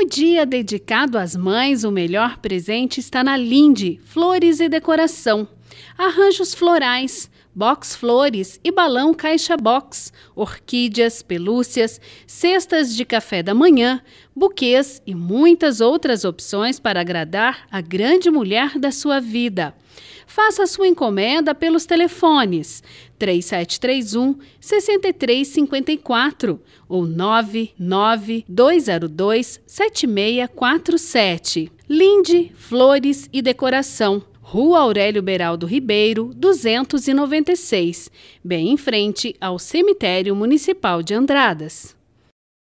No dia dedicado às mães, o melhor presente está na Linde Flores e Decoração. Arranjos florais, box flores e balão caixa box, orquídeas, pelúcias, cestas de café da manhã, buquês e muitas outras opções para agradar a grande mulher da sua vida. Faça sua encomenda pelos telefones 3731 6354 ou 99202 7647. Linde Flores e Decoração Rua Aurélio Beraldo Ribeiro, 296, bem em frente ao Cemitério Municipal de Andradas.